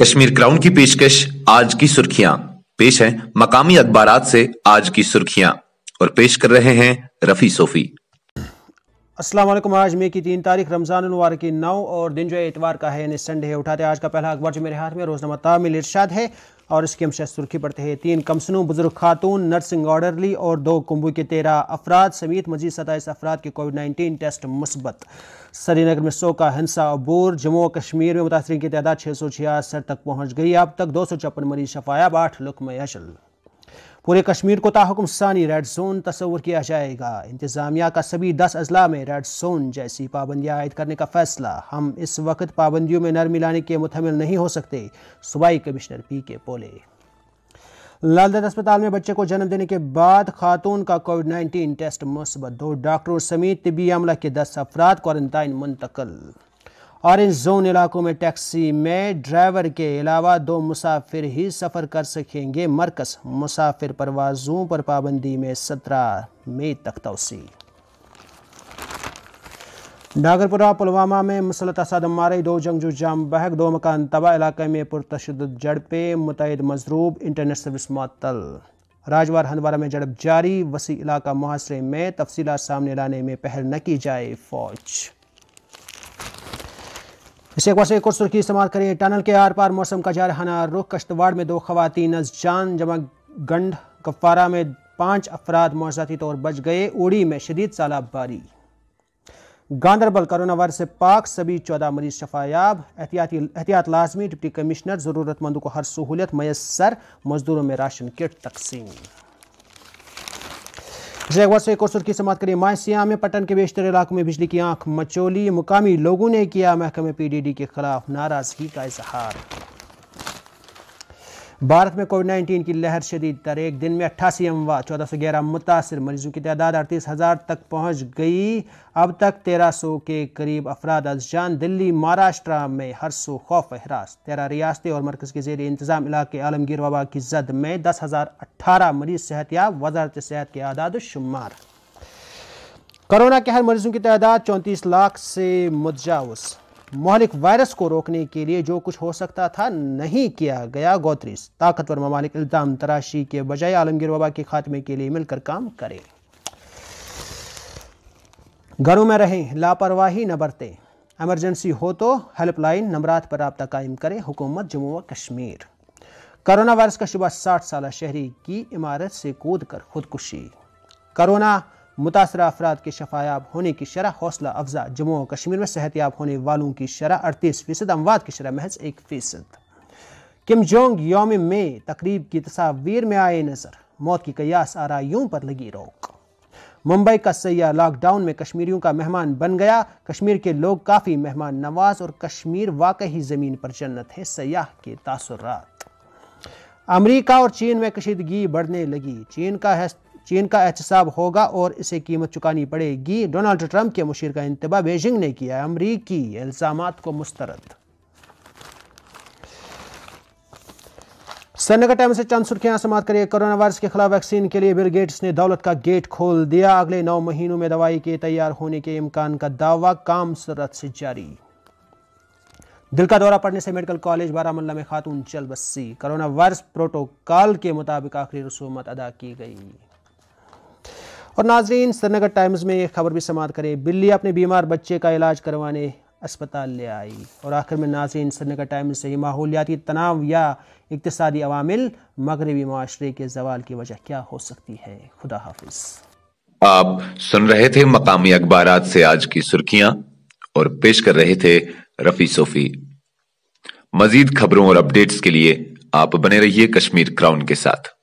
Kashmir crown की पेशकश आज की सुर्खियां पेश है मकामी अखबार से आज की सुर्खियां और पेश कर रहे हैं रफ़ी सोफी असलम आज मई की तीन तारीख रमज़ान नवार की नौ और दिन जो है इतवार का है यानी संडे है उठाते आज का पहला अखबार जो मेरे हाथ में रोजनामा तामिल इर्शाद है और इसकी हम शायद सुर्खी पढ़ते हैं तीन कमसनों बुजुर्ग खातून नर्सिंग ऑर्डरली और दो कुंबू के तेरह अफराद समेत मजीद सताईस अफराद के कोविड नाइन्टीन टेस्ट मुस्बत श्रीनगर में सोका हिंसा अबूर जम्मू और कश्मीर में मुतासरी की तादाद छः सौ छियासठ तक पहुँच गई अब तक दो सौ छप्पन मरीज शफायाब आठ लुकमय अशल पूरे कश्मीर को ताहकुम सानी रेड जोन तस्वर किया जाएगा इंतजामिया का सभी दस अजला में रेड जोन जैसी पाबंदियाँ आयद करने का फैसला हम इस वक्त पाबंदियों में नरमी लाने के मुतमिल नहीं हो सकते सूबाई कमिश्नर पी के पोले लाल दत्त अस्पताल में बच्चे को जन्म देने के बाद खातून का कोविड नाइन्टीन टेस्ट मुस्बत दो डॉक्टरों समेत तबी अमला के दस अफराद क्वारंटाइन मुंतकल ऑरेंज जोन इलाकों में टैक्सी में ड्राइवर के अलावा दो मुसाफिर ही सफ़र कर सकेंगे मरकज़ मुसाफिर परवाजों पर पाबंदी में सत्रह मई तक तोसी नागरपुरा पुलवामा में मुसलत असद मारे दो जंगजू जाम बहक दो मकान तबाह इलाके में पुरतशद झड़पे मुतद मजरूब इंटरनेट सर्विस मअतल राजवार हंदवारा में झड़प जारी वसी इलाका मुहासरे में तफसीत सामने लाने में पहल न की जाए फौज इसे अखबार एक और सुर्खी इस्तेमाल करें टनल के आर पार मौसम का जारहाना रुख कश्तवाड़ में दो खवतिन जान जमा गंड गफ्फारा में पांच अफराद मौजाती तौर बच गए उड़ी में शदीद सालाबारी गांधरबल कोरोना वायरस से पाक सभी चौदह मरीज शफायाब एहतियाती एहतियात लाजमी डिप्टी कमिश्नर ज़रूरतमंदों को हर सहूलियत मैसर मजदूरों में राशन किट तकसीम जयवा से एक की सुर्खी समाप्त करिए मायसिया में पटन के बेशतर इलाकों में बिजली की आंख मचोली मुकामी लोगों ने किया महकमे पीडीडी के खिलाफ नाराजगी का इजहार भारत में कोविड नाइन्टीन की लहर शदीद तर एक दिन में अट्ठासी अमवा चौदह सौ ग्यारह मुतासर मरीजों की तादाद अड़तीस हज़ार तक पहुँच गई अब तक तेरह सौ के करीब अफराद जान दिल्ली महाराष्ट्र में हर सौ खौफ हरास तेरह रियासतें और मरकज़ के जेर इंतज़ाम इलाके आलमगीर वबा की जद में दस हज़ार अट्ठारह मरीज सेहत याब वजारत सेहत के आदाद शुमार कोरोना के हर मरीजों की तादाद चौंतीस लाख से मुजावज़ मौलिक वायरस को रोकने के लिए जो कुछ हो सकता था नहीं किया गया गोत्रीस ताकतवर ममालिक इल्ज़ाम तराशी के बजाय आलमगीर वबा के खात्मे के लिए मिलकर काम करें घरों में रहें लापरवाही न बरतें एमरजेंसी हो तो हेल्पलाइन नंबरात पर रबता कायम करें हुकूमत जम्मू व कश्मीर कोरोना वायरस का शुबा साठ साल शहरी की इमारत से कूद कर खुदकुशी करोना मुतासर अफराद के शफायाब होने की शरह हौसला अफजा जम्मू और कश्मीर में सेहतियाब होने वालों की शरह अड़तीस फ़ीसद अमवाद की शरह महज एक फ़ीसद किम जोंग योम में तकरीब की तस्वीर में आए नज़र मौत की कयास आरायों पर लगी रोक मुंबई का सैया लॉकडाउन में कश्मीरियों का मेहमान बन गया कश्मीर के लोग काफ़ी मेहमान नवाज और कश्मीर वाकई ज़मीन पर जन्नत है सयाह के तासरात अमरीका और चीन में कशीदगी बढ़ने लगी चीन का चीन का एहतसाब होगा और इसे कीमत चुकानी पड़ेगी डोनाल्ड ट्रंप के मुशीर का इंतबा बेजिंग ने किया अमरीकी इल्ज़ाम को मुस्तरद सनका टाइम से चंद सुर्खियां समाप्त करिए कोरोना वायरस के खिलाफ वैक्सीन के लिए बिल गेट्स ने दौलत का गेट खोल दिया अगले नौ महीनों में दवाई के तैयार होने के इम्कान का दावा काम सरत से जारी दिल का दौरा पड़ने से मेडिकल कॉलेज बारामल्ला में खातून चल बस्सी कोरोना वायरस प्रोटोकॉल के मुताबिक आखिरी रसूमत अदा की गई और नाजरीन श्रीनगर टाइम्स में एक खबर भी समाप्त करें बिल्ली अपने बीमार बच्चे का इलाज करवाने अस्पताल ले आई और आखिर में नाजरीन श्रीनगर टाइम्स से माहौलियाती तनाव या इकतदी अवामिल मगरबी माशरे के जवाल की वजह क्या हो सकती है खुदा हाफिज आप सुन रहे थे मकामी अखबार से आज की सुर्खियां और पेश कर रहे थे रफी सोफी मजीद खबरों और अपडेट्स के लिए आप बने रहिए कश्मीर क्राउन के साथ